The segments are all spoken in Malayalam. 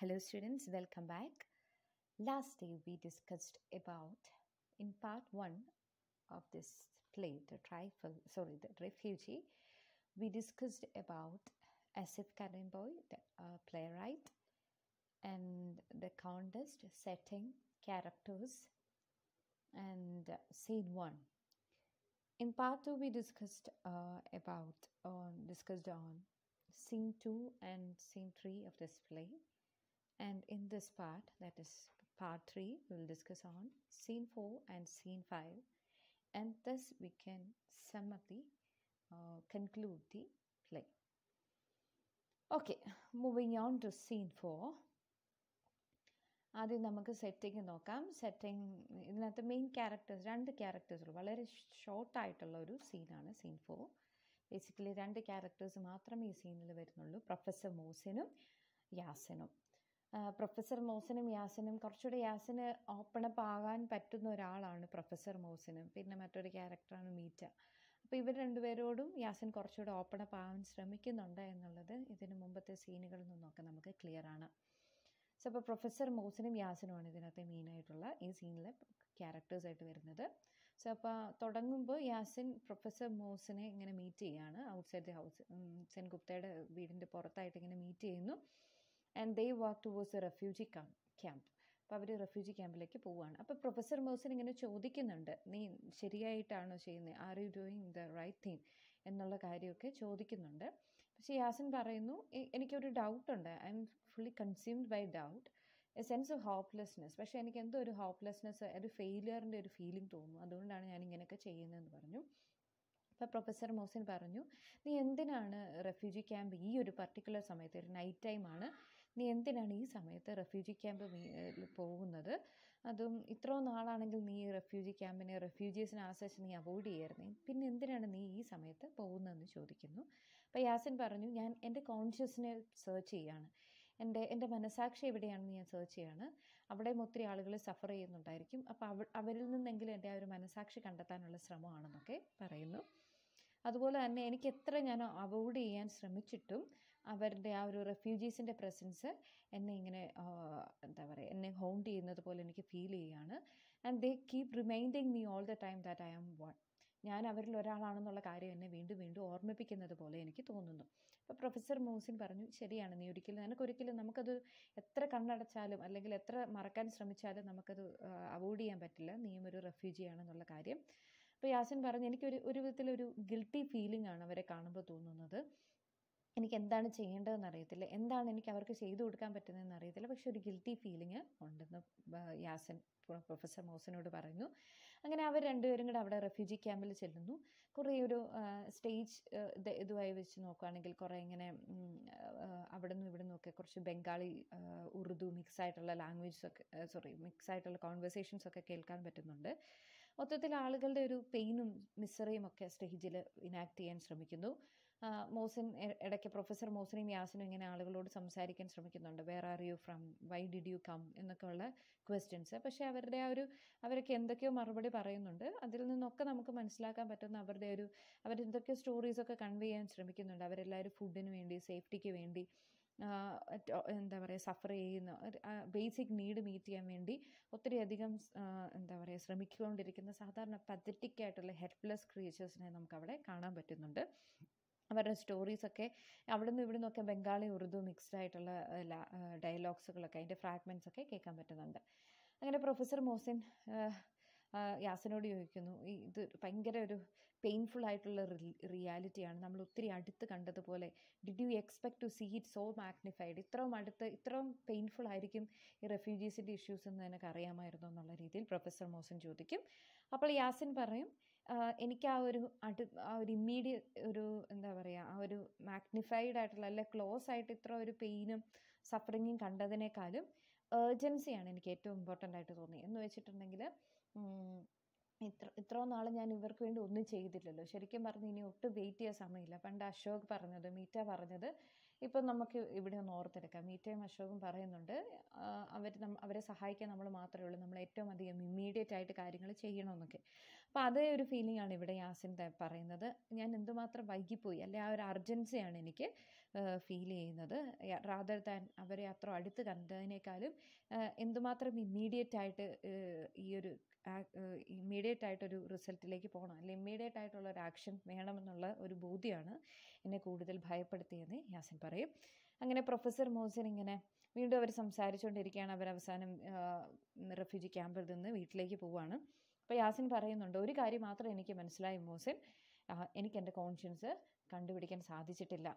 Hello students, welcome back. Last day we discussed about in part 1 of this play the trifle sorry the refugee we discussed about Asif Karimboy the uh, playwright and the contest setting characters and scene 1 in part 2 we discussed uh, about on uh, discussed on scene 2 and scene 3 of this play And in this part, that is part 3, we will discuss on scene 4 and scene 5. And thus we can sum up the, uh, conclude the play. Okay, moving on to scene 4. ആദ്യം നമുക്ക് സെറ്റിങ് നോക്കാം സെറ്റിങ് ഇതിനകത്ത് മെയിൻ ക്യാരക്ടേഴ്സ് രണ്ട് ക്യാരക്ടേഴ്സുള്ളൂ വളരെ ഷോർട്ടായിട്ടുള്ള ഒരു സീനാണ് സീൻ ഫോർ ബേസിക്കലി രണ്ട് ക്യാരക്ടേഴ്സ് മാത്രമേ ഈ സീനിൽ വരുന്നുള്ളൂ പ്രൊഫസർ മോസിനും യാസിനും പ്രൊഫസർ മോസിനും യാസിനും കുറച്ചുകൂടെ യാസിന് ഓപ്പണപ്പ് ആകാൻ പറ്റുന്ന ഒരാളാണ് പ്രൊഫസർ മോസിനും പിന്നെ മറ്റൊരു ക്യാരക്ടറാണ് മീറ്റ അപ്പോൾ ഇവർ രണ്ടുപേരോടും യാസിൻ കുറച്ചുകൂടെ ഓപ്പണപ്പ് ആവാൻ ശ്രമിക്കുന്നുണ്ട് എന്നുള്ളത് ഇതിന് മുമ്പത്തെ സീനുകളിൽ നിന്നൊക്കെ നമുക്ക് ക്ലിയർ ആണ് സോ അപ്പോൾ പ്രൊഫസർ ആണ് യാസിനുമാണ് ഇതിനകത്തെ മെയിനായിട്ടുള്ള ഈ സീനിലെ ക്യാരക്ടേഴ്സായിട്ട് വരുന്നത് സോ അപ്പോൾ തുടങ്ങുമ്പോൾ യാസിൻ പ്രൊഫസർ മോസിനെ ഇങ്ങനെ മീറ്റ് ചെയ്യാണ് ഔട്ട്സൈഡ് ദി ഹൗസ് ഗുപ്തയുടെ വീടിൻ്റെ പുറത്തായിട്ട് ഇങ്ങനെ മീറ്റ് ചെയ്യുന്നു and they walk towards a refugee camp അപ്പോൾ അവർ റെഫ്യൂജി ക്യാമ്പിലേക്ക് പോവുകയാണ് അപ്പോൾ പ്രൊഫസർ മോസൻ ഇങ്ങനെ ചോദിക്കുന്നുണ്ട് നീ ശരിയായിട്ടാണോ ചെയ്യുന്നത് are you doing the right thing എന്നുള്ള കാര്യമൊക്കെ ചോദിക്കുന്നുണ്ട് പക്ഷേ യാസൻ പറയുന്നു എനിക്കൊരു ഡൗട്ടുണ്ട് I'm fully consumed by doubt a sense of hopelessness പക്ഷേ എനിക്ക് എന്തോ ഒരു ഹോപ്പ്ലെസ്നെസ് ഒരു ഫെയിലിയറിൻ്റെ ഒരു ഫീലിംഗ് തോന്നുന്നു അതുകൊണ്ടാണ് ഞാൻ ഇങ്ങനെയൊക്കെ ചെയ്യുന്നതെന്ന് പറഞ്ഞു അപ്പോൾ പ്രൊഫസർ മോസൻ പറഞ്ഞു നീ എന്തിനാണ് റെഫ്യൂജി ക്യാമ്പ് ഈ ഒരു പർട്ടിക്കുലർ സമയത്ത് ഒരു നൈറ്റ് ടൈമാണ് നീ എന്തിനാണ് ഈ സമയത്ത് റെഫ്യൂജി ക്യാമ്പ് പോകുന്നത് അതും ഇത്രയോ നാളാണെങ്കിൽ നീ റെഫ്യൂജി ക്യാമ്പിനെ റെഫ്യൂജീസിനെ ആശ്രയിച്ച് നീ അവോയ്ഡ് ചെയ്യായിരുന്നേ പിന്നെ എന്തിനാണ് നീ ഈ സമയത്ത് പോകുന്നതെന്ന് ചോദിക്കുന്നു അപ്പോൾ യാസിൻ പറഞ്ഞു ഞാൻ എൻ്റെ കോൺഷ്യസ്നെ സെർച്ച് ചെയ്യാണ് എൻ്റെ എൻ്റെ മനസാക്ഷി എവിടെയാണെന്ന് ഞാൻ സെർച്ച് ചെയ്യാണ് അവിടെയും ഒത്തിരി ആളുകൾ സഫർ ചെയ്യുന്നുണ്ടായിരിക്കും അപ്പോൾ അവ അവരിൽ നിന്നെങ്കിലും എൻ്റെ ആ ഒരു മനസാക്ഷി കണ്ടെത്താനുള്ള ശ്രമമാണെന്നൊക്കെ പറയുന്നു അതുപോലെ തന്നെ എനിക്ക് എത്ര ഞാൻ അവോയ്ഡ് ചെയ്യാൻ ശ്രമിച്ചിട്ടും അവരുടെ ആ ഒരു റെഫ്യൂജീസിൻ്റെ പ്രസൻസ് എന്നെ ഇങ്ങനെ എന്താ പറയുക എന്നെ ഹോണ്ട് ചെയ്യുന്നത് പോലെ എനിക്ക് ഫീൽ ചെയ്യുകയാണ് and they keep reminding me all the time that I am one ഞാൻ അവരിൽ ഒരാളാണെന്നുള്ള കാര്യം എന്നെ വീണ്ടും വീണ്ടും ഓർമ്മിപ്പിക്കുന്നത് പോലെ എനിക്ക് തോന്നുന്നു അപ്പോൾ പ്രൊഫസർ മോസിൻ പറഞ്ഞു ശരിയാണ് നീ ഒരിക്കലും ഒരിക്കലും നമുക്കത് എത്ര കണ്ണടച്ചാലും അല്ലെങ്കിൽ എത്ര മറക്കാൻ ശ്രമിച്ചാലും നമുക്കത് അവോയ്ഡ് ചെയ്യാൻ പറ്റില്ല നീയും ഒരു റെഫ്യൂജിയാണെന്നുള്ള കാര്യം അപ്പോൾ യാസിൻ പറഞ്ഞു എനിക്കൊരു ഒരു ഒരു ഗിൽട്ടി ഫീലിംഗ് ആണ് അവരെ കാണുമ്പോൾ തോന്നുന്നത് എനിക്ക് എന്താണ് ചെയ്യേണ്ടതെന്ന് അറിയത്തില്ല എന്താണ് എനിക്ക് അവർക്ക് ചെയ്തു കൊടുക്കാൻ പറ്റുന്നതെന്ന് അറിയത്തില്ല പക്ഷെ ഒരു ഗിൽട്ടി ഫീലിംഗ് ഉണ്ടെന്ന് യാസൻ പ്രൊഫസർ മോസനോട് പറഞ്ഞു അങ്ങനെ അവർ രണ്ടുപേരും കൂടെ അവിടെ റെഫ്യൂജി ക്യാമ്പിൽ ചെല്ലുന്നു കുറേ ഒരു സ്റ്റേജ് ഇതുമായി വെച്ച് നോക്കുകയാണെങ്കിൽ കുറേ ഇങ്ങനെ അവിടെ നിന്നും ഇവിടെ നിന്നൊക്കെ കുറച്ച് ബംഗാളി ഉറുദു മിക്സ് ആയിട്ടുള്ള ലാംഗ്വേജസ് ഒക്കെ സോറി മിക്സ് ആയിട്ടുള്ള കോൺവെർസേഷൻസ് ഒക്കെ കേൾക്കാൻ പറ്റുന്നുണ്ട് മൊത്തത്തിൽ ആളുകളുടെ ഒരു പെയിനും മിസറയും ഒക്കെ സ്റ്റേജിൽ ഇനാക്ട് ചെയ്യാൻ ശ്രമിക്കുന്നു മോസിൻ ഇടയ്ക്ക് പ്രൊഫസർ മോസിനും യാസിനും ഇങ്ങനെ ആളുകളോട് സംസാരിക്കാൻ ശ്രമിക്കുന്നുണ്ട് where are you from why did you come എന്നൊക്കെ ഉള്ള ക്വസ്റ്റ്യൻസ് പക്ഷേ അവരുടെ ആ ഒരു അവരൊക്കെ എന്തൊക്കെയോ മറുപടി പറയുന്നുണ്ട് അതിൽ നിന്നൊക്കെ നമുക്ക് മനസ്സിലാക്കാൻ പറ്റുന്ന അവരുടെ ഒരു സ്റ്റോറീസ് ഒക്കെ കൺവേ ചെയ്യാൻ ശ്രമിക്കുന്നുണ്ട് അവരെല്ലാവരും ഫുഡിന് വേണ്ടി സേഫ്റ്റിക്ക് വേണ്ടി എന്താ പറയുക സഫർ ചെയ്യുന്ന ബേസിക് നീഡ് മീറ്റ് ചെയ്യാൻ വേണ്ടി ഒത്തിരി അധികം എന്താ പറയുക ശ്രമിച്ചുകൊണ്ടിരിക്കുന്ന സാധാരണ ആയിട്ടുള്ള ഹെൽപ്ലെസ് ക്രിയേച്ചേഴ്സിനെ നമുക്കവിടെ കാണാൻ പറ്റുന്നുണ്ട് അവരുടെ സ്റ്റോറീസൊക്കെ അവിടെ നിന്ന് ഇവിടെ നിന്നൊക്കെ ബംഗാളി ഉറുദു മിക്സ്ഡ് ആയിട്ടുള്ള ഡയലോഗ്സുകളൊക്കെ അതിൻ്റെ ഫ്രാഗ്മെൻറ്റ്സ് ഒക്കെ കേൾക്കാൻ പറ്റുന്നുണ്ട് അങ്ങനെ പ്രൊഫസർ മോസിൻ യാസിനോട് ചോദിക്കുന്നു ഇത് ഭയങ്കര ഒരു പെയിൻഫുൾ ആയിട്ടുള്ള റിയാലിറ്റിയാണ് നമ്മൾ ഒത്തിരി അടുത്ത് കണ്ടതുപോലെ did you expect to see it so magnified ഇത്രയും അടുത്ത് ഇത്രയും പെയിൻഫുൾ ആയിരിക്കും ഈ റെഫ്യൂജീസിൻ്റെ ഇഷ്യൂസ് എന്ന് നിനക്ക് അറിയാമായിരുന്നു എന്നുള്ള രീതിയിൽ പ്രൊഫസർ മോസൻ ചോദിക്കും അപ്പോൾ യാസിൻ പറയും എനിക്ക് ആ ഒരു അടു ആ ഒരു ഇമ്മീഡിയറ്റ് ഒരു എന്താ പറയുക ആ ഒരു മാഗ്നിഫൈഡ് ആയിട്ടുള്ള അല്ലെ ക്ലോസ് ആയിട്ട് ഇത്ര ഒരു പെയിനും സഫറിങ്ങും കണ്ടതിനേക്കാളും ഏർജൻസിയാണ് എനിക്ക് ഏറ്റവും ഇമ്പോർട്ടൻ്റ് ആയിട്ട് തോന്നി എന്ന് വെച്ചിട്ടുണ്ടെങ്കിൽ ഇത്ര ഇത്രയും നാൾ ഞാൻ ഇവർക്ക് വേണ്ടി ഒന്നും ചെയ്തില്ലല്ലോ ശരിക്കും പറഞ്ഞ് ഇനി ഒട്ടും വെയിറ്റ് ചെയ്യാൻ സമയമില്ല പണ്ട് അശോക് പറഞ്ഞത് മീറ്റ പറഞ്ഞത് ഇപ്പം നമുക്ക് ഇവിടെ ഒന്ന് ഓർത്തെടുക്കാം മീറ്റയും അശോകും പറയുന്നുണ്ട് അവർ അവരെ സഹായിക്കാൻ നമ്മൾ മാത്രമേ ഉള്ളൂ നമ്മൾ ഏറ്റവും അധികം ഇമ്മീഡിയറ്റ് ആയിട്ട് കാര്യങ്ങൾ ചെയ്യണമെന്നൊക്കെ അപ്പോൾ അതേ ഒരു ഫീലിംഗ് ആണ് ഇവിടെ യാസിൻ പറയുന്നത് ഞാൻ എന്തുമാത്രം വൈകിപ്പോയി അല്ലെ ആ ഒരു അർജൻസിയാണ് എനിക്ക് ഫീൽ ചെയ്യുന്നത് റാദർ ദാൻ അവരെ അത്ര അടുത്ത് കണ്ടതിനേക്കാളും എന്തുമാത്രം ഇമ്മീഡിയറ്റ് ആയിട്ട് ഈ ഒരു ഇമ്മീഡിയറ്റ് ആയിട്ടൊരു റിസൾട്ടിലേക്ക് പോകണം അല്ലെങ്കിൽ ഇമ്മീഡിയറ്റ് ആയിട്ടുള്ള ഒരു ആക്ഷൻ വേണമെന്നുള്ള ഒരു ബോധ്യമാണ് എന്നെ കൂടുതൽ ഭയപ്പെടുത്തിയെന്ന് യാസിൻ പറയും അങ്ങനെ പ്രൊഫസർ മോഹസിൻ ഇങ്ങനെ വീണ്ടും അവർ സംസാരിച്ചുകൊണ്ടിരിക്കുകയാണ് അവർ അവസാനം റെഫ്യൂജി ക്യാമ്പിൽ നിന്ന് വീട്ടിലേക്ക് പോവുകയാണ് അപ്പോൾ യാസിൻ പറയുന്നുണ്ട് ഒരു കാര്യം മാത്രം എനിക്ക് മനസ്സിലായി മോസിൻ എനിക്ക് എൻ്റെ കോൺഷ്യൻസ് കണ്ടുപിടിക്കാൻ സാധിച്ചിട്ടില്ല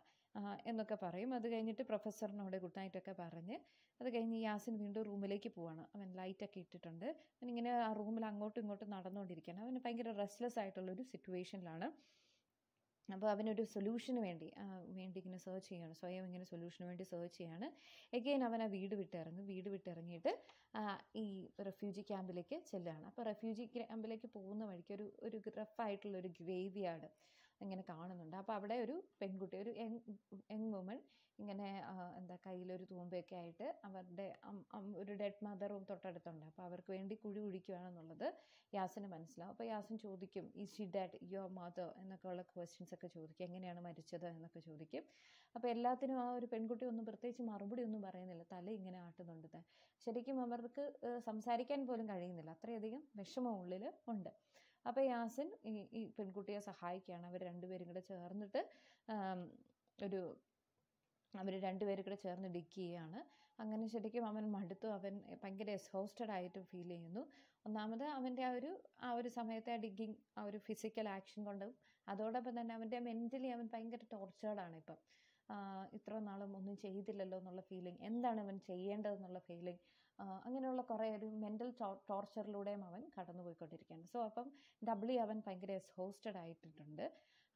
എന്നൊക്കെ പറയും അത് കഴിഞ്ഞിട്ട് പ്രൊഫസറിനോട് ഗുഡ് നൈറ്റ് ഒക്കെ പറഞ്ഞ് അത് കഴിഞ്ഞ് യാസിൻ വീണ്ടും റൂമിലേക്ക് പോവാണ് അവൻ ലൈറ്റൊക്കെ ഇട്ടിട്ടുണ്ട് അവനിങ്ങനെ ആ റൂമിൽ അങ്ങോട്ടും ഇങ്ങോട്ടും നടന്നുകൊണ്ടിരിക്കുകയാണ് അവന് ഭയങ്കര റെസ്റ്റ്ലെസ് ആയിട്ടുള്ളൊരു സിറ്റുവേഷനിലാണ് അപ്പോൾ അവനൊരു സൊല്യൂഷന് വേണ്ടി വേണ്ടി ഇങ്ങനെ സെർച്ച് ചെയ്യുകയാണ് സ്വയം ഇങ്ങനെ സൊല്യൂഷന് വേണ്ടി സെർച്ച് ചെയ്യാണ് എഗെയിൻ അവൻ ആ വീട് വിട്ടിറങ്ങും വീട് വിട്ടിറങ്ങിയിട്ട് ഈ റെഫ്യൂജി ക്യാമ്പിലേക്ക് ചെല്ലുകയാണ് അപ്പോൾ റെഫ്യൂജി ക്യാമ്പിലേക്ക് പോകുന്ന വഴിക്ക് ഒരു ഒരു റഫായിട്ടുള്ള ഒരു ഗ്രേവിയാണ് ഇങ്ങനെ കാണുന്നുണ്ട് അപ്പോൾ അവിടെ ഒരു പെൺകുട്ടി ഒരു യങ് യങ് വുമൺ ഇങ്ങനെ എന്താ കയ്യിലൊരു തൂമ്പയൊക്കെ ആയിട്ട് അവരുടെ ഒരു ഡെഡ് മദറും തൊട്ടടുത്തുണ്ട് അപ്പോൾ അവർക്ക് വേണ്ടി കുഴി കുഴിക്കുകയാണെന്നുള്ളത് യാസിന് മനസ്സിലാവും അപ്പോൾ യാസിൻ ചോദിക്കും ഈ ഷി ഡാറ്റ് യുവർ മദർ എന്നൊക്കെ ഉള്ള ക്വസ്റ്റ്യൻസ് ഒക്കെ ചോദിക്കും എങ്ങനെയാണ് മരിച്ചത് എന്നൊക്കെ ചോദിക്കും അപ്പോൾ എല്ലാത്തിനും ആ ഒരു പെൺകുട്ടി ഒന്നും പ്രത്യേകിച്ച് മറുപടി ഒന്നും പറയുന്നില്ല തല ഇങ്ങനെ ആട്ടുന്നുണ്ട് ശരിക്കും അവർക്ക് സംസാരിക്കാൻ പോലും കഴിയുന്നില്ല അത്രയധികം വിഷമം ഉള്ളിൽ ഉണ്ട് അപ്പോൾ യാസിൻ ഈ ഈ പെൺകുട്ടിയെ സഹായിക്കുകയാണ് അവർ രണ്ടുപേരും കൂടെ ചേർന്നിട്ട് ഒരു അവർ രണ്ടുപേരും കൂടെ ചേർന്ന് ഡിക്കുകയാണ് അങ്ങനെ ശരിക്കും അവൻ മടുത്തു അവൻ ഭയങ്കര എക്സോസ്റ്റഡ് ആയിട്ട് ഫീൽ ചെയ്യുന്നു ഒന്നാമത് അവൻ്റെ ആ ഒരു ആ ഒരു സമയത്തെ ആ ഡിഗ്ഗിങ് ആ ഒരു ഫിസിക്കൽ ആക്ഷൻ കൊണ്ടും അതോടൊപ്പം തന്നെ അവൻ്റെ മെൻ്റലി അവൻ ഭയങ്കര ടോർച്ചേർഡാണ് ഇപ്പം ഇത്ര നാളും ഒന്നും ചെയ്തില്ലല്ലോ എന്നുള്ള ഫീലിംഗ് എന്താണ് അവൻ ചെയ്യേണ്ടതെന്നുള്ള ഫീലിംഗ് അങ്ങനെയുള്ള കുറേ ഒരു മെൻ്റൽ ടോർച്ചറിലൂടെയും അവൻ കടന്നുപോയിക്കൊണ്ടിരിക്കുകയാണ് സോ അപ്പം ഡബ്ലി അവൻ ഭയങ്കര എക്സ്ഹോസ്റ്റഡ് ആയിട്ടിട്ടുണ്ട്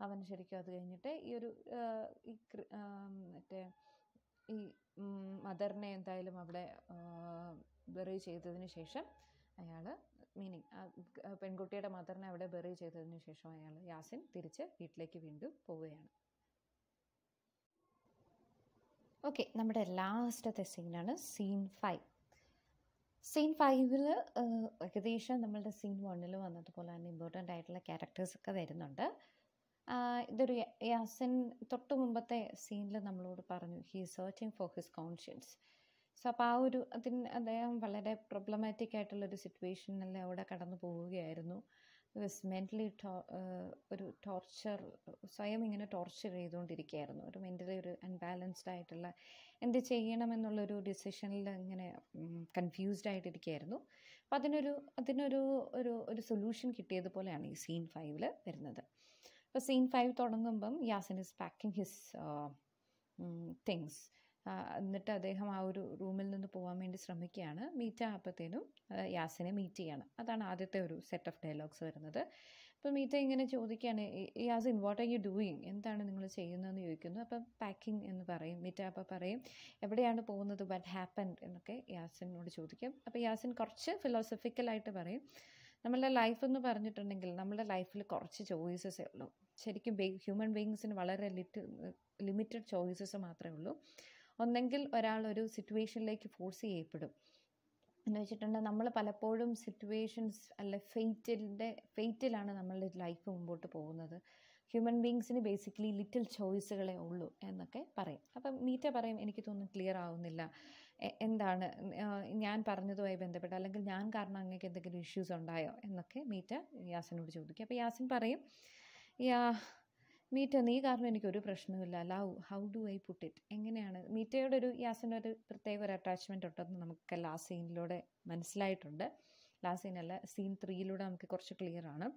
അവൻ ശരിക്കും അത് കഴിഞ്ഞിട്ട് ഈ ഒരു ഈ മറ്റേ ഈ മദറിനെ എന്തായാലും അവിടെ ബെറി ചെയ്തതിന് ശേഷം അയാൾ മീനിങ് പെൺകുട്ടിയുടെ മദറിനെ അവിടെ ബെറി ചെയ്തതിന് ശേഷം അയാൾ യാസിൻ തിരിച്ച് വീട്ടിലേക്ക് വീണ്ടും പോവുകയാണ് ഓക്കെ നമ്മുടെ ലാസ്റ്റത്തെ സീനാണ് സീൻ ഫൈവ് സീൻ ഫൈവിൽ ഏകദേശം നമ്മളുടെ സീൻ വണ്ണിൽ വന്നതുപോലെ തന്നെ ഇമ്പോർട്ടൻ്റ് ആയിട്ടുള്ള ക്യാരക്ടേഴ്സൊക്കെ വരുന്നുണ്ട് ഇതൊരു യാസൻ തൊട്ട് മുമ്പത്തെ സീനിൽ നമ്മളോട് പറഞ്ഞു he searching for his conscience so അപ്പോൾ ആ ഒരു അതിന് അദ്ദേഹം വളരെ പ്രോബ്ലമാറ്റിക് ആയിട്ടുള്ളൊരു സിറ്റുവേഷനിൽ അവിടെ കടന്നു പോവുകയായിരുന്നു വാസ് മെൻ്റലി ഒരു ടോർച്ചർ സ്വയം ഇങ്ങനെ ടോർച്ചർ ചെയ്തുകൊണ്ടിരിക്കുകയായിരുന്നു ഒരു മെൻ്റലി ഒരു അൺബാലൻസ്ഡ് ആയിട്ടുള്ള എന്ത് ചെയ്യണമെന്നുള്ളൊരു ഡിസിഷനിൽ ഇങ്ങനെ കൺഫ്യൂസ്ഡ് ആയിട്ടിരിക്കുകയായിരുന്നു അപ്പോൾ അതിനൊരു അതിനൊരു ഒരു ഒരു സൊല്യൂഷൻ കിട്ടിയതുപോലെയാണ് ഈ സീൻ ഫൈവിൽ വരുന്നത് അപ്പോൾ സീൻ ഫൈവ് തുടങ്ങുമ്പം Yasin is packing his things എന്നിട്ട് അദ്ദേഹം ആ ഒരു റൂമിൽ നിന്ന് പോകാൻ വേണ്ടി ശ്രമിക്കുകയാണ് മീറ്റ ആപ്പത്തേനും യാസിനെ മീറ്റ് ചെയ്യാണ് അതാണ് ആദ്യത്തെ ഒരു സെറ്റ് ഓഫ് ഡയലോഗ്സ് വരുന്നത് അപ്പോൾ മീറ്റ ഇങ്ങനെ ചോദിക്കുകയാണ് Yasin what are you doing എന്താണ് നിങ്ങൾ ചെയ്യുന്നതെന്ന് ചോദിക്കുന്നു അപ്പം പാക്കിംഗ് എന്ന് പറയും മീറ്റ അപ്പം പറയും എവിടെയാണ് പോകുന്നത് വട്ട് ഹാപ്പൻ എന്നൊക്കെ യാസിനോട് ചോദിക്കും അപ്പോൾ യാസിൻ കുറച്ച് ഫിലോസഫിക്കലായിട്ട് പറയും നമ്മളുടെ ലൈഫ് എന്ന് പറഞ്ഞിട്ടുണ്ടെങ്കിൽ നമ്മളുടെ ലൈഫിൽ കുറച്ച് ചോയ്സസേ ഉള്ളൂ ശരിക്കും ഹ്യൂമൻ ബീങ്സിന് വളരെ ലിറ്റ് ലിമിറ്റഡ് ചോയ്സസ് മാത്രമേ ഉള്ളൂ ഒന്നെങ്കിൽ ഒരാൾ ഒരു സിറ്റുവേഷനിലേക്ക് ഫോഴ്സ് ചെയ്യപ്പെടും എന്ന് വെച്ചിട്ടുണ്ടെങ്കിൽ നമ്മൾ പലപ്പോഴും സിറ്റുവേഷൻസ് അല്ല ഫെയ്റ്റിൻ്റെ ഫെയ്റ്റിലാണ് നമ്മളുടെ ലൈഫ് മുമ്പോട്ട് പോകുന്നത് ഹ്യൂമൻ ബീങ്സിന് ബേസിക്കലി ലിറ്റിൽ ചോയ്സുകളെ ഉള്ളൂ എന്നൊക്കെ പറയും അപ്പം മീറ്റ പറയും എനിക്ക് തോന്നുന്നു ക്ലിയർ ആവുന്നില്ല എന്താണ് ഞാൻ പറഞ്ഞതുമായി ബന്ധപ്പെട്ട് അല്ലെങ്കിൽ ഞാൻ കാരണം അങ്ങേക്ക് എന്തെങ്കിലും ഇഷ്യൂസ് ഉണ്ടായോ എന്നൊക്കെ മീറ്റ യാസിനോട് ചോദിക്കും അപ്പോൾ യാസിൻ പറയും യാ മീറ്റ നീ കാരണം എനിക്കൊരു പ്രശ്നവുമില്ല love how do I put it എങ്ങനെയാണ് മീറ്റയുടെ ഒരു യാസിൻ്റെ ഒരു പ്രത്യേക ഒരു അറ്റാച്ച്മെൻ്റ് ഉണ്ടെന്ന് നമുക്ക് ലാസ്റ്റ് സീനിലൂടെ മനസ്സിലായിട്ടുണ്ട് ലാസ്റ്റ് സീനല്ല സീൻ ത്രീയിലൂടെ നമുക്ക് കുറച്ച് ക്ലിയർ ആണ്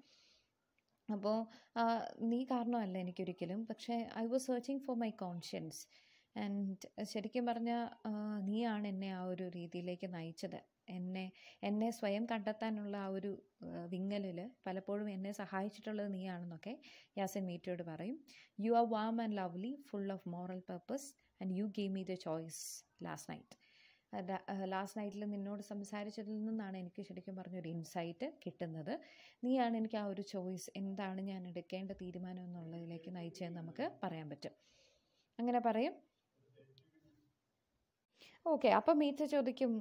അപ്പോൾ നീ കാരണമല്ല എനിക്കൊരിക്കലും പക്ഷേ I was searching for my conscience and ശരിക്കും പറഞ്ഞാൽ നീയാണ് എന്നെ ആ ഒരു രീതിയിലേക്ക് നയിച്ചത് എന്നെ എന്നെ സ്വയം കണ്ടെത്താനുള്ള ആ ഒരു വിങ്ങലിൽ പലപ്പോഴും എന്നെ സഹായിച്ചിട്ടുള്ളത് നീയാണെന്നൊക്കെ യാസിൻ മീറ്റയോട് പറയും you are warm and lovely full of moral purpose and you gave me the choice last night ലാസ്റ്റ് നൈറ്റിൽ നിന്നോട് സംസാരിച്ചതിൽ നിന്നാണ് എനിക്ക് ശരിക്കും പറഞ്ഞൊരു ഇൻസൈറ്റ് കിട്ടുന്നത് നീയാണ് എനിക്ക് ആ ഒരു ചോയ്സ് എന്താണ് ഞാൻ എടുക്കേണ്ട തീരുമാനം എന്നുള്ളതിലേക്ക് നയിച്ചതെന്ന് നമുക്ക് പറയാൻ പറ്റും അങ്ങനെ പറയും ഓക്കെ അപ്പം മീറ്റ ചോദിക്കും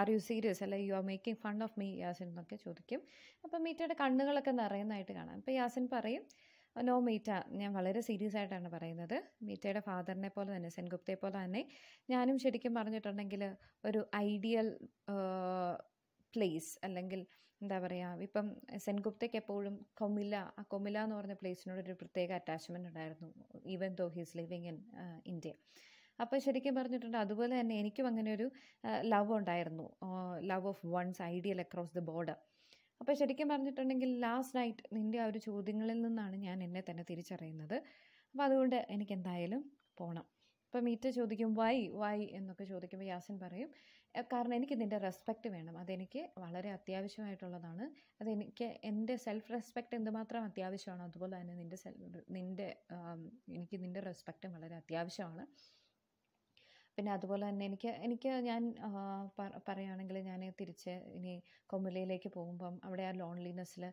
ആർ യു സീരിയസ് അല്ലെ you are making fun of me Yasin എന്നൊക്കെ ചോദിക്കും അപ്പം മീറ്റയുടെ കണ്ണുകളൊക്കെ നിറയുന്നതായിട്ട് കാണാം അപ്പം യാസിൻ പറയും നോ മീറ്റ ഞാൻ വളരെ സീരിയസ് ആയിട്ടാണ് പറയുന്നത് മീറ്റയുടെ ഫാദറിനെ പോലെ തന്നെ സെൻഗുപ്തയെ പോലെ തന്നെ ഞാനും ശരിക്കും പറഞ്ഞിട്ടുണ്ടെങ്കിൽ ഒരു ഐഡിയൽ പ്ലേസ് അല്ലെങ്കിൽ എന്താ പറയുക ഇപ്പം സെൻഗുപ്തയ്ക്ക് എപ്പോഴും കൊമില ആ കൊമില എന്ന് പറഞ്ഞ പ്ലേസിനോട് ഒരു പ്രത്യേക അറ്റാച്ച്മെൻ്റ് ഉണ്ടായിരുന്നു even though he's living in India അപ്പോൾ ശരിക്കും പറഞ്ഞിട്ടുണ്ട് അതുപോലെ തന്നെ എനിക്കും അങ്ങനെ ഒരു ലവ് ഉണ്ടായിരുന്നു love of one's ideal across the border അപ്പോൾ ശരിക്കും പറഞ്ഞിട്ടുണ്ടെങ്കിൽ ലാസ്റ്റ് നൈറ്റ് നിൻ്റെ ആ ഒരു ചോദ്യങ്ങളിൽ നിന്നാണ് ഞാൻ എന്നെ തന്നെ തിരിച്ചറിയുന്നത് അപ്പോൾ അതുകൊണ്ട് എനിക്ക് എന്തായാലും പോകണം ഇപ്പം മീറ്റ് ചോദിക്കും വൈ വൈ എന്നൊക്കെ ചോദിക്കുമ്പോൾ യാസിൻ പറയും കാരണം എനിക്ക് ഇതിൻ്റെ റെസ്പെക്റ്റ് വേണം അതെനിക്ക് വളരെ അത്യാവശ്യമായിട്ടുള്ളതാണ് അതെനിക്ക് എൻ്റെ സെൽഫ് റെസ്പെക്റ്റ് എന്തുമാത്രം അത്യാവശ്യമാണ് അതുപോലെ തന്നെ നിൻ്റെ നിൻ്റെ എനിക്ക് നിൻ്റെ റെസ്പെക്റ്റും വളരെ അത്യാവശ്യമാണ് പിന്നെ അതുപോലെ തന്നെ എനിക്ക് എനിക്ക് ഞാൻ പറയുകയാണെങ്കിൽ ഞാൻ തിരിച്ച് ഇനി കൊമുലയിലേക്ക് പോകുമ്പം അവിടെ ആ ലോൺലിനെസ്സിൽ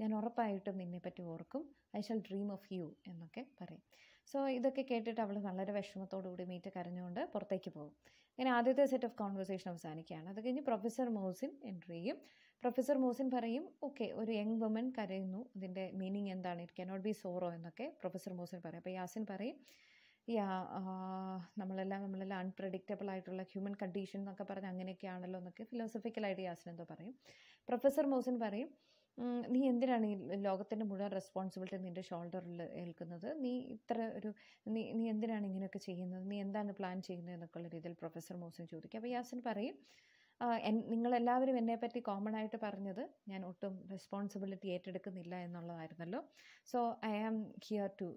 ഞാൻ ഉറപ്പായിട്ടും നിന്നെപ്പറ്റി ഓർക്കും I shall dream of you എന്നൊക്കെ പറയും സോ ഇതൊക്കെ കേട്ടിട്ട് അവൾ വളരെ വിഷമത്തോടുകൂടി മീറ്റ് കരഞ്ഞുകൊണ്ട് പുറത്തേക്ക് പോകും ഇങ്ങനെ ആദ്യത്തെ സെറ്റ് ഓഫ് കോൺവെർസേഷൻ അവസാനിക്കുകയാണ് അത് കഴിഞ്ഞ് പ്രൊഫസർ മോസിൻ എൻ്റർ ചെയ്യും പ്രൊഫസർ മോസിൻ പറയും ഓക്കെ ഒരു യങ് വുമൻ കരയുന്നു ഇതിൻ്റെ മീനിങ് എന്താണ് ഇറ്റ് കനോട്ട് ബി സോറോ എന്നൊക്കെ പ്രൊഫസർ മോസിൻ പറയും അപ്പോൾ യാസിൻ പറയും ഈ നമ്മളെല്ലാം നമ്മളെല്ലാം അൺപ്രഡിക്റ്റബിൾ ആയിട്ടുള്ള ഹ്യൂമൻ കണ്ടീഷൻ എന്നൊക്കെ പറഞ്ഞ് അങ്ങനെയൊക്കെയാണല്ലോ എന്നൊക്കെ ഫിലോസഫിക്കലായിട്ട് എന്തോ പറയും പ്രൊഫസർ മോസിൻ പറയും നീ എന്തിനാണ് ഈ ലോകത്തിൻ്റെ മുഴുവൻ റെസ്പോൺസിബിലിറ്റി നിൻ്റെ ഷോൾഡറിൽ ഏൽക്കുന്നത് നീ ഇത്ര ഒരു നീ നീ എന്തിനാണ് ഇങ്ങനെയൊക്കെ ചെയ്യുന്നത് നീ എന്താണ് പ്ലാൻ ചെയ്യുന്നത് എന്നൊക്കെയുള്ള രീതിയിൽ പ്രൊഫസർ മോസൻ ചോദിക്കും അപ്പോൾ യാസിൻ പറയും നിങ്ങളെല്ലാവരും എന്നെപ്പറ്റി കോമൺ ആയിട്ട് പറഞ്ഞത് ഞാൻ ഒട്ടും റെസ്പോൺസിബിലിറ്റി ഏറ്റെടുക്കുന്നില്ല എന്നുള്ളതായിരുന്നല്ലോ so I am here to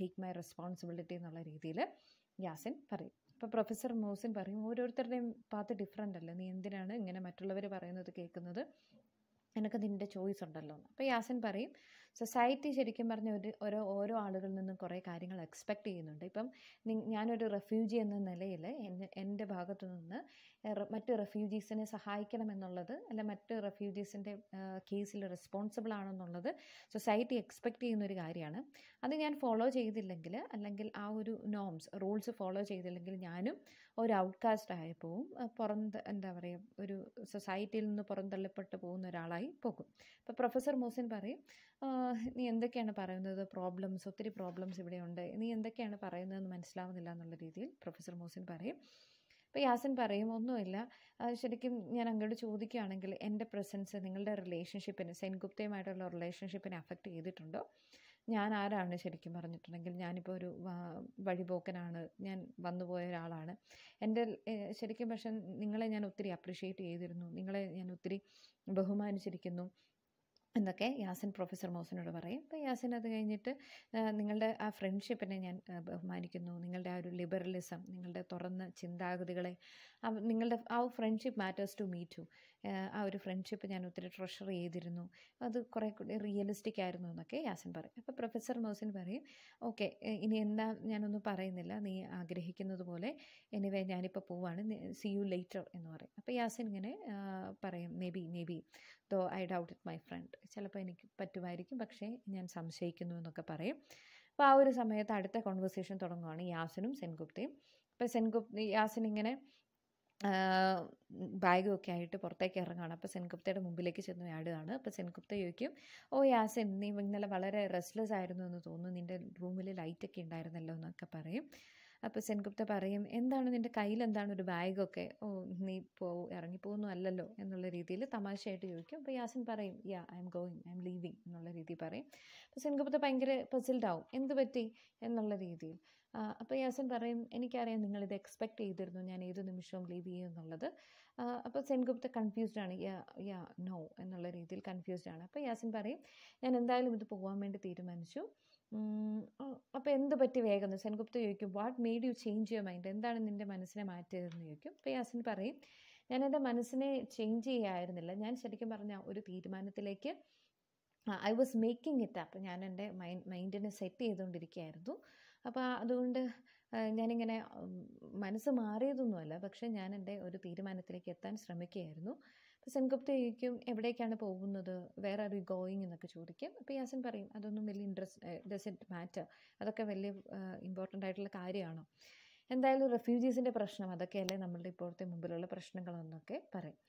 take my responsibility എന്നുള്ള രീതിയിൽ യാസിൻ പറയും അപ്പോൾ പ്രൊഫസർ മോസിൻ പറയും ഓരോരുത്തരുടെയും പാത്ത് ഡിഫറെൻ്റ് അല്ലേ നീ എന്തിനാണ് ഇങ്ങനെ മറ്റുള്ളവർ പറയുന്നത് കേൾക്കുന്നത് എനിക്ക് നിൻ്റെ ചോയ്സ് ഉണ്ടല്ലോ എന്ന് അപ്പോൾ യാസിൻ പറയും സൊസൈറ്റി ശരിക്കും പറഞ്ഞ ഒരു ഓരോ ഓരോ ആളുകളിൽ നിന്നും കുറേ കാര്യങ്ങൾ എക്സ്പെക്റ്റ് ചെയ്യുന്നുണ്ട് ഇപ്പം ഞാനൊരു റെഫ്യൂജി എന്ന നിലയിൽ എൻ്റെ ഭാഗത്തു നിന്ന് മറ്റ് റെഫ്യൂജീസിനെ സഹായിക്കണമെന്നുള്ളത് അല്ല മറ്റ് റെഫ്യൂജീസിൻ്റെ കേസിൽ റെസ്പോൺസിബിൾ ആണെന്നുള്ളത് സൊസൈറ്റി എക്സ്പെക്റ്റ് ചെയ്യുന്നൊരു കാര്യമാണ് അത് ഞാൻ ഫോളോ ചെയ്തില്ലെങ്കിൽ അല്ലെങ്കിൽ ആ ഒരു നോംസ് റൂൾസ് ഫോളോ ചെയ്തില്ലെങ്കിൽ ഞാനും ഒരു ഔട്ട്കാസ്റ്റ് ആയി പോവും പുറം എന്താ പറയുക ഒരു സൊസൈറ്റിയിൽ നിന്ന് പുറന്തള്ളപ്പെട്ട് പോകുന്ന ഒരാളായി പോകും അപ്പോൾ പ്രൊഫസർ മോസിൻ പറയും നീ എന്തൊക്കെയാണ് പറയുന്നത് പ്രോബ്ലംസ് ഒത്തിരി പ്രോബ്ലംസ് ഇവിടെയുണ്ട് നീ എന്തൊക്കെയാണ് പറയുന്നതെന്ന് മനസ്സിലാവുന്നില്ല എന്നുള്ള രീതിയിൽ പ്രൊഫസർ മോസിൻ പറയും അപ്പോൾ യാസൻ പറയും ഒന്നുമില്ല ശരിക്കും ഞാൻ അങ്ങോട്ട് ചോദിക്കുകയാണെങ്കിൽ എൻ്റെ പ്രസൻസ് നിങ്ങളുടെ റിലേഷൻഷിപ്പിനെ സെൻഗുപ്തയുമായിട്ടുള്ള റിലേഷൻഷിപ്പിനെ അഫക്റ്റ് ചെയ്തിട്ടുണ്ടോ ഞാൻ ആരാണ് ശരിക്കും പറഞ്ഞിട്ടുണ്ടെങ്കിൽ ഞാനിപ്പോൾ ഒരു വഴിപോക്കനാണ് ഞാൻ വന്നുപോയ ഒരാളാണ് എൻ്റെ ശരിക്കും പക്ഷെ നിങ്ങളെ ഞാൻ ഒത്തിരി അപ്രിഷ്യേറ്റ് ചെയ്തിരുന്നു നിങ്ങളെ ഞാൻ ഒത്തിരി ബഹുമാനിച്ചിരിക്കുന്നു എന്നൊക്കെ യാസിൻ പ്രൊഫസർ മോസിനോട് പറയും അപ്പോൾ യാസിൻ അത് കഴിഞ്ഞിട്ട് നിങ്ങളുടെ ആ ഫ്രണ്ട്ഷിപ്പിനെ ഞാൻ ബഹുമാനിക്കുന്നു നിങ്ങളുടെ ആ ഒരു ലിബറലിസം നിങ്ങളുടെ തുറന്ന ചിന്താഗതികളെ നിങ്ങളുടെ ആ friendship matters to me to ആ ഒരു ഫ്രണ്ട്ഷിപ്പ് ഞാൻ ഒത്തിരി ട്രഷർ ചെയ്തിരുന്നു അത് കുറേ കൂടി റിയലിസ്റ്റിക് ആയിരുന്നു എന്നൊക്കെ യാസിൻ പറയും അപ്പോൾ പ്രൊഫസർ മോസിൻ പറയും ഓക്കെ ഇനി എന്താ ഞാനൊന്നും പറയുന്നില്ല നീ ആഗ്രഹിക്കുന്നത് പോലെ എനിവേ ഞാനിപ്പോൾ പോവാണ് സി യു ലേറ്റർ എന്ന് പറയും അപ്പോൾ യാസിൻ ഇങ്ങനെ പറയും maybe maybe though I doubt it my friend ചിലപ്പോൾ എനിക്ക് പറ്റുമായിരിക്കും പക്ഷേ ഞാൻ സംശയിക്കുന്നു എന്നൊക്കെ പറയും അപ്പോൾ ആ ഒരു സമയത്ത് അടുത്ത കോൺവെർസേഷൻ തുടങ്ങുകയാണ് യാസിനും സെൻഗുപ്തയും അപ്പോൾ സെൻഗുപ്തി യാസിൻ ഇങ്ങനെ ബാഗൊക്കെ ആയിട്ട് പുറത്തേക്ക് ഇറങ്ങുകയാണ് അപ്പോൾ സെൻഗുപ്തയുടെ മുമ്പിലേക്ക് ചെന്ന് ആടുകയാണ് അപ്പോൾ സെൻഗുപ്ത ചോദിക്കും ഓ യാസൻ നീ ഇന്നലെ വളരെ റെസ്റ്റ്ലെസ് ആയിരുന്നു എന്ന് തോന്നുന്നു നിൻ്റെ റൂമിൽ ലൈറ്റൊക്കെ ഉണ്ടായിരുന്നല്ലോ എന്നൊക്കെ പറയും അപ്പോൾ സെൻഗുപ്ത പറയും എന്താണ് നിൻ്റെ കയ്യിൽ എന്താണ് ഒരു ബാഗൊക്കെ ഓ നീ പോ ഇറങ്ങിപ്പോകുന്നു അല്ലല്ലോ എന്നുള്ള രീതിയിൽ തമാശയായിട്ട് ചോദിക്കും അപ്പോൾ യാസിൻ പറയും yeah I'm going I'm leaving എന്നുള്ള രീതിയിൽ പറയും അപ്പോൾ സെൻഗുപ്ത ഭയങ്കര പെസിൽഡ് ആവും എന്ത് പറ്റി എന്നുള്ള രീതിയിൽ അപ്പോൾ യാസിൻ പറയും എനിക്കറിയാം നിങ്ങളിത് എക്സ്പെക്ട് ചെയ്തിരുന്നു ഞാൻ ഏത് നിമിഷവും ലീവ് ചെയ്യും എന്നുള്ളത് അപ്പോൾ സെൻഗുപ്ത കൺഫ്യൂസ്ഡ് ആണ് യാ യാ നോ എന്നുള്ള രീതിയിൽ കൺഫ്യൂസ്ഡ് ആണ് അപ്പോൾ യാസിൻ പറയും ഞാൻ എന്തായാലും ഇത് പോകാൻ വേണ്ടി തീരുമാനിച്ചു അപ്പോൾ എന്ത് പറ്റി വേഗം സെൻഗുപ്ത ചോദിക്കും what made you change your mind എന്താണ് നിൻ്റെ മനസ്സിനെ മാറ്റിയതെന്ന് ചോദിക്കും യാസിൻ പറയും ഞാൻ എൻ്റെ മനസ്സിനെ ചേഞ്ച് ചെയ്യായിരുന്നില്ല ഞാൻ ശരിക്കും പറഞ്ഞ ഒരു തീരുമാനത്തിലേക്ക് I was making it up ഞാൻ എൻ്റെ മൈൻഡ് മൈൻഡിനെ സെറ്റ് ചെയ്തുകൊണ്ടിരിക്കുകയായിരുന്നു അപ്പോൾ അതുകൊണ്ട് ഞാനിങ്ങനെ മനസ്സ് മാറിയതൊന്നുമല്ല പക്ഷേ ഞാൻ എൻ്റെ ഒരു തീരുമാനത്തിലേക്ക് എത്താൻ ശ്രമിക്കുകയായിരുന്നു അപ്പോൾ സെൻഗുപ്ത ചോദിക്കും എവിടേക്കാണ് പോകുന്നത് വേർ ആർ യു ഗോയിങ് എന്നൊക്കെ ചോദിക്കും അപ്പോൾ യാസൻ പറയും അതൊന്നും വലിയ ഇൻട്രസ്റ്റ് ഡസ് ഇറ്റ് മാറ്റർ അതൊക്കെ വലിയ ഇമ്പോർട്ടൻ്റ് ആയിട്ടുള്ള കാര്യമാണോ എന്തായാലും റെഫ്യൂജീസിൻ്റെ പ്രശ്നം അതൊക്കെയല്ലേ നമ്മളുടെ ഇപ്പോഴത്തെ മുമ്പിലുള്ള പ്രശ്നങ്ങളെന്നൊക്കെ പറയും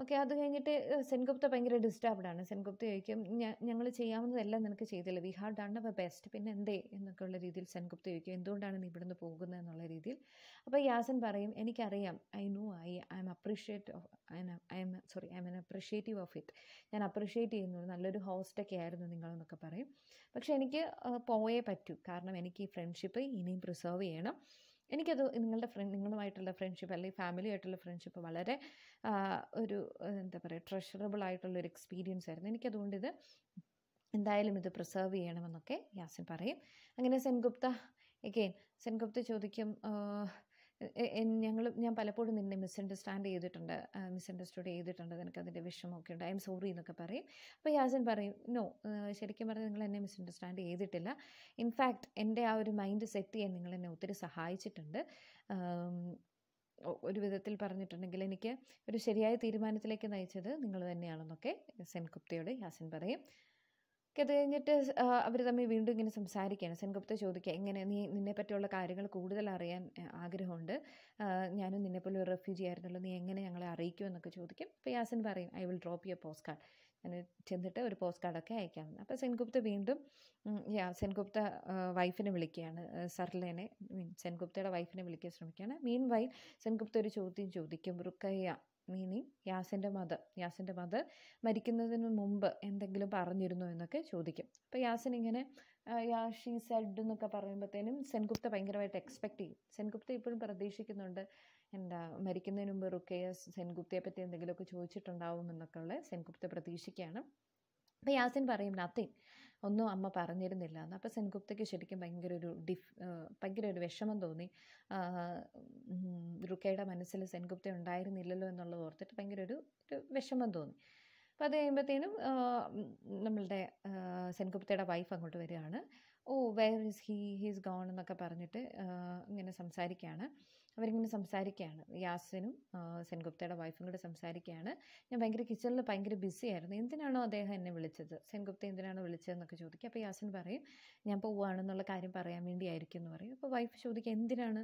ഓക്കെ അത് കഴിഞ്ഞിട്ട് സെൻഗുപ്ത ഭയങ്കര ആണ് സെൻഗുപ്ത ചോദിക്കും ഞങ്ങൾ ചെയ്യാവുന്നതെല്ലാം നിനക്ക് ചെയ്തില്ല we have done our best പിന്നെ എന്തേ എന്നൊക്കെ ഉള്ള രീതിയിൽ സെൻഗുപ്ത ചോദിക്കും എന്തുകൊണ്ടാണ് നീ ഇവിടുന്ന് പോകുന്നത് എന്നുള്ള രീതിയിൽ അപ്പോൾ യാസൻ പറയും എനിക്കറിയാം I know I I'm appreciate of I'm sorry I'm an appreciative of it ഞാൻ അപ്രീഷിയേറ്റ് ചെയ്യുന്നു നല്ലൊരു ഹോസ്റ്റൊക്കെ ആയിരുന്നു നിങ്ങളെന്നൊക്കെ പറയും പക്ഷേ എനിക്ക് പോയേ പറ്റൂ കാരണം എനിക്ക് ഈ ഫ്രണ്ട്ഷിപ്പ് ഇനിയും പ്രിസേർവ് ചെയ്യണം എനിക്കത് നിങ്ങളുടെ ഫ്രണ്ട് നിങ്ങളുമായിട്ടുള്ള ഫ്രണ്ട്ഷിപ്പ് അല്ലെങ്കിൽ ഫാമിലി ആയിട്ടുള്ള ഫ്രണ്ട്ഷിപ്പ് വളരെ ഒരു എന്താ പറയുക ട്രഷറബിൾ ആയിട്ടുള്ളൊരു എക്സ്പീരിയൻസ് ആയിരുന്നു എനിക്കതുകൊണ്ട് ഇത് എന്തായാലും ഇത് പ്രിസർവ് ചെയ്യണമെന്നൊക്കെ യാസിൻ പറയും അങ്ങനെ സെൻഗുപ്ത എഗെയിൻ സെൻഗുപ്ത ചോദിക്കും ഞങ്ങൾ ഞാൻ പലപ്പോഴും നിന്നെ മിസ്അണ്ടർസ്റ്റാൻഡ് ചെയ്തിട്ടുണ്ട് മിസ്അണ്ടർസ്റ്റുഡ് ചെയ്തിട്ടുണ്ട് നിനക്ക് അതിൻ്റെ വിഷമമൊക്കെ ഉണ്ട് ഐ എം സോറി എന്നൊക്കെ പറയും അപ്പോൾ യാസിൻ പറയും നോ ശരിക്കും പറഞ്ഞാൽ നിങ്ങൾ എന്നെ മിസ്അണ്ടർസ്റ്റാൻഡ് ചെയ്തിട്ടില്ല ഇൻഫാക്ട് എൻ്റെ ആ ഒരു മൈൻഡ് സെറ്റ് ചെയ്യാൻ നിങ്ങൾ എന്നെ ഒത്തിരി സഹായിച്ചിട്ടുണ്ട് ഒരു വിധത്തിൽ പറഞ്ഞിട്ടുണ്ടെങ്കിൽ എനിക്ക് ഒരു ശരിയായ തീരുമാനത്തിലേക്ക് നയിച്ചത് നിങ്ങൾ തന്നെയാണെന്നൊക്കെ സെൻകുപ്തിയോട് യാസിൻ പറയും ഒക്കെ അത് കഴിഞ്ഞിട്ട് അവർ തമ്മിൽ വീണ്ടും ഇങ്ങനെ സംസാരിക്കുകയാണ് സെൻഗുപ്ത ചോദിക്കുക ഇങ്ങനെ നീ നിന്നെ പറ്റിയുള്ള കാര്യങ്ങൾ കൂടുതൽ അറിയാൻ ആഗ്രഹമുണ്ട് ഞാനും നിന്നെപ്പോലെ ഒരു റെഫ്യൂജി ആയിരുന്നല്ലോ നീ എങ്ങനെ ഞങ്ങളെ അറിയിക്കും എന്നൊക്കെ ചോദിക്കും അപ്പോൾ യാസിൻ പറയും I will drop you post card ഞാൻ ചെന്നിട്ട് ഒരു പോസ്റ്റ് കാർഡൊക്കെ അയക്കാമെന്ന് അപ്പോൾ സെൻഗുപ്ത വീണ്ടും സെൻഗുപ്ത വൈഫിനെ വിളിക്കുകയാണ് സർലേനെ മീൻ സെൻഗുപ്തയുടെ വൈഫിനെ വിളിക്കാൻ ശ്രമിക്കുകയാണ് മീൻ വൈ സെൻഗുപ്ത ഒരു ചോദ്യം ചോദിക്കും റുക്കയ്യ മീനിങ് യാസിൻ്റെ മദർ യാസിൻ്റെ മദർ മരിക്കുന്നതിന് മുമ്പ് എന്തെങ്കിലും പറഞ്ഞിരുന്നോ എന്നൊക്കെ ചോദിക്കും അപ്പോൾ യാസിൻ ഇങ്ങനെ യാ ഷീ സെഡ് എന്നൊക്കെ പറയുമ്പോഴത്തേനും സെൻഗുപ്ത ഭയങ്കരമായിട്ട് എക്സ്പെക്ട് ചെയ്യും സെൻഗുപ്ത ഇപ്പോഴും പ്രതീക്ഷിക്കുന്നുണ്ട് എന്താ മരിക്കുന്നതിന് മുമ്പ് റുക്കയെ സെൻഗുപ്തയെ പറ്റി എന്തെങ്കിലുമൊക്കെ ചോദിച്ചിട്ടുണ്ടാവും എന്നൊക്കെയുള്ള സെൻഗുപ്ത പ്രതീക്ഷിക്കുകയാണ് അപ്പോൾ യാസിൻ പറയും നത്തിങ് ഒന്നും അമ്മ പറഞ്ഞിരുന്നില്ല എന്ന് അപ്പോൾ സെൻഗുപ്തയ്ക്ക് ശരിക്കും ഭയങ്കര ഒരു ഡിഫ് ഭയങ്കര ഒരു വിഷമം തോന്നി റുക്കയുടെ മനസ്സിൽ സെൻഗുപ്ത ഉണ്ടായിരുന്നില്ലല്ലോ എന്നുള്ളത് ഓർത്തിട്ട് ഭയങ്കര ഒരു ഒരു വിഷമം തോന്നി അപ്പോൾ അത് കഴിയുമ്പോഴത്തേനും നമ്മളുടെ സെൻഗുപ്തയുടെ വൈഫ് അങ്ങോട്ട് വരികയാണ് oh where is he he's gone എന്നൊക്കെ പറഞ്ഞിട്ട് ഇങ്ങനെ സംസാരിക്കുകയാണ് അവരിങ്ങനെ സംസാരിക്കുകയാണ് യാസിനും സെൻഗുപ്തയുടെ വൈഫും കൂടെ സംസാരിക്കുകയാണ് ഞാൻ ഭയങ്കര കിച്ചണിൽ ഭയങ്കര ബിസി ആയിരുന്നു എന്തിനാണോ അദ്ദേഹം എന്നെ വിളിച്ചത് സെൻഗുപ്ത എന്തിനാണോ വിളിച്ചതെന്നൊക്കെ ചോദിക്കുക അപ്പോൾ യാസിൻ പറയും ഞാൻ പോവുകയാണെന്നുള്ള കാര്യം പറയാൻ വേണ്ടിയായിരിക്കും എന്ന് പറയും അപ്പോൾ വൈഫ് ചോദിക്കുക എന്തിനാണ്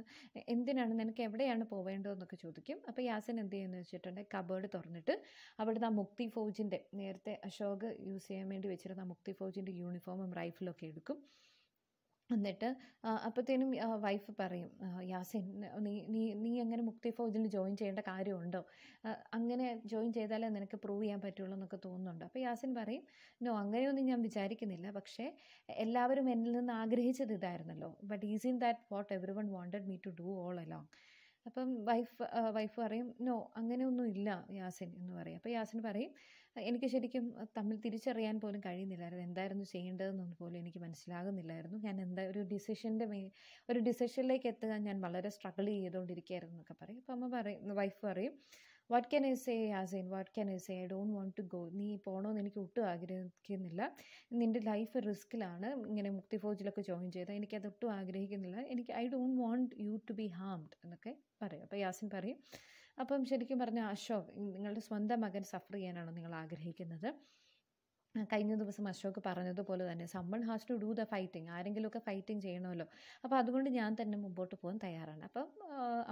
എന്തിനാണ് നിനക്ക് എവിടെയാണ് പോവേണ്ടതെന്നൊക്കെ ചോദിക്കും അപ്പോൾ യാസിൻ എന്ത് ചെയ്യുമെന്ന് വെച്ചിട്ടുണ്ടെങ്കിൽ കബേർഡ് തുറന്നിട്ട് അവിടുന്ന് ആ മുക്തി ഫൗജിൻ്റെ നേരത്തെ അശോക് യൂസ് ചെയ്യാൻ വേണ്ടി വെച്ചിരുന്ന മുക്തി ഫൗജിൻ്റെ യൂണിഫോമും റൈഫിലൊക്കെ എടുക്കും എന്നിട്ട് അപ്പോഴത്തേനും വൈഫ് പറയും യാസിൻ നീ നീ നീ അങ്ങനെ മുക്തി ഫൗജിൽ ജോയിൻ ചെയ്യേണ്ട കാര്യമുണ്ടോ അങ്ങനെ ജോയിൻ ചെയ്താലേ നിനക്ക് പ്രൂവ് ചെയ്യാൻ പറ്റുള്ളൂ എന്നൊക്കെ തോന്നുന്നുണ്ട് അപ്പോൾ യാസിൻ പറയും നോ അങ്ങനെയൊന്നും ഞാൻ വിചാരിക്കുന്നില്ല പക്ഷേ എല്ലാവരും എന്നിൽ നിന്ന് ആഗ്രഹിച്ചത് ഇതായിരുന്നല്ലോ but is in that what every one wanted me to do all along അപ്പം വൈഫ് വൈഫ് പറയും നോ അങ്ങനെയൊന്നും ഇല്ല യാസിൻ എന്ന് പറയും അപ്പോൾ യാസിൻ പറയും എനിക്ക് ശരിക്കും തമ്മിൽ തിരിച്ചറിയാൻ പോലും കഴിയുന്നില്ലായിരുന്നു എന്തായിരുന്നു ചെയ്യേണ്ടതെന്നൊന്നും പോലും എനിക്ക് മനസ്സിലാകുന്നില്ലായിരുന്നു ഞാൻ എന്താ ഒരു ഡിസിഷൻ്റെ മേ ഒരു ഡിസിഷനിലേക്ക് എത്താൻ ഞാൻ വളരെ സ്ട്രഗിൾ ചെയ്തുകൊണ്ടിരിക്കുകയായിരുന്നു എന്നൊക്കെ പറയും അപ്പോൾ അമ്മ പറയും വൈഫ് പറയും what can I say as in what can I say I don't want to go നീ പോകണമെന്ന് എനിക്ക് ഒട്ടും ആഗ്രഹിക്കുന്നില്ല നിൻ്റെ ലൈഫ് റിസ്ക്കിലാണ് ഇങ്ങനെ മുക്തി ഫോജിലൊക്കെ ജോയിൻ ചെയ്താൽ എനിക്കതൊട്ടും ആഗ്രഹിക്കുന്നില്ല എനിക്ക് I don't want you to be harmed എന്നൊക്കെ പറയും അപ്പോൾ യാസിൻ പറയും അപ്പം ശരിക്കും പറഞ്ഞാൽ അശോക് നിങ്ങളുടെ സ്വന്തം മകൻ സഫർ ചെയ്യാനാണോ നിങ്ങൾ ആഗ്രഹിക്കുന്നത് കഴിഞ്ഞ ദിവസം അശോക് പറഞ്ഞതുപോലെ തന്നെ someone has to do the fighting ആരെങ്കിലുമൊക്കെ ഫൈറ്റിംഗ് ചെയ്യണമല്ലോ അപ്പോൾ അതുകൊണ്ട് ഞാൻ തന്നെ മുമ്പോട്ട് പോകാൻ തയ്യാറാണ് അപ്പം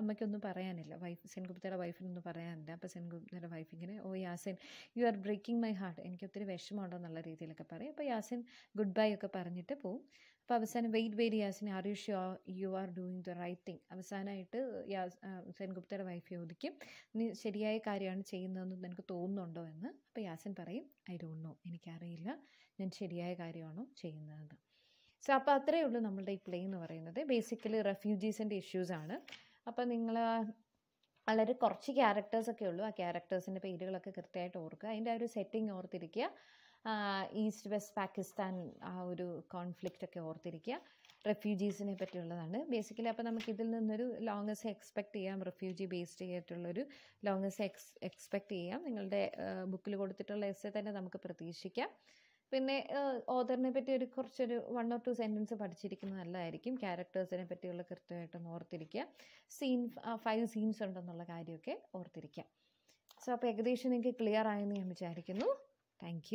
അമ്മയ്ക്കൊന്നും പറയാനില്ല വൈഫ് സെൻഗുപ്തയുടെ വൈഫിനൊന്നും പറയാനില്ല അപ്പോൾ സെൻഗുപ്തയുടെ വൈഫ് ഇങ്ങനെ oh Yasin you are breaking my heart എനിക്ക് ഒത്തിരി വിഷമമുണ്ടെന്നുള്ള രീതിയിലൊക്കെ പറയും അപ്പോൾ യാസിൻ ഗുഡ് ബൈ ഒക്കെ പറഞ്ഞിട്ട് പോവും അപ്പോൾ അവസാനം വെയിറ്റ് വെയിറ്റ് യാസിനെ are you are you are doing the right thing അവസാനമായിട്ട് യാസ് സെൻഗുപ്തയുടെ വൈഫ് ചോദിക്കും നീ ശരിയായ കാര്യമാണ് ചെയ്യുന്നതെന്ന് നിനക്ക് തോന്നുന്നുണ്ടോ എന്ന് അപ്പോൾ യാസിൻ പറയും ഐ ഡോണ്ട് നോ എനിക്കറിയില്ല ഞാൻ ശരിയായ കാര്യമാണോ ചെയ്യുന്നതെന്ന് സോ അപ്പോൾ അത്രയേ ഉള്ളൂ നമ്മളുടെ ഈ പ്ലേ എന്ന് പറയുന്നത് ബേസിക്കലി റെഫ്യൂജീസിൻ്റെ ഇഷ്യൂസാണ് അപ്പോൾ നിങ്ങൾ വളരെ കുറച്ച് ക്യാരക്ടേഴ്സൊക്കെ ഉള്ളൂ ആ ക്യാരക്ടേഴ്സിൻ്റെ പേരുകളൊക്കെ കൃത്യമായിട്ട് ഓർക്കുക അതിൻ്റെ ആ ഒരു സെറ്റിംഗ് ഓർത്തിരിക്കുക ഈസ്റ്റ് വെസ്റ്റ് പാകിസ്ഥാൻ ആ ഒരു കോൺഫ്ലിക്റ്റ് ഒക്കെ ഓർത്തിരിക്കുക റെഫ്യൂജീസിനെ പറ്റിയുള്ളതാണ് ബേസിക്കലി അപ്പോൾ നമുക്ക് ഇതിൽ നിന്നൊരു ലോങ്ങസ് എക്സ്പെക്ട് ചെയ്യാം റെഫ്യൂജി ബേസ്ഡ് ചെയ്തിട്ടുള്ളൊരു ലോങ്ങസ് എക്സ് എക്സ്പെക്ട് ചെയ്യാം നിങ്ങളുടെ ബുക്കിൽ കൊടുത്തിട്ടുള്ള എസ് തന്നെ നമുക്ക് പ്രതീക്ഷിക്കാം പിന്നെ ഓതറിനെ പറ്റി ഒരു കുറച്ചൊരു വൺ ഓർ ടു സെൻറ്റൻസ് പഠിച്ചിരിക്കുന്നത് നല്ലതായിരിക്കും ക്യാരക്ടേഴ്സിനെ പറ്റിയുള്ള കൃത്യമായിട്ടൊന്ന് ഓർത്തിരിക്കുക സീൻ ഫൈവ് സീൻസ് ഉണ്ടെന്നുള്ള കാര്യമൊക്കെ ഓർത്തിരിക്കുക സോ അപ്പോൾ ഏകദേശം നിങ്ങൾക്ക് ക്ലിയർ ആയെന്ന് ഞാൻ വിചാരിക്കുന്നു താങ്ക്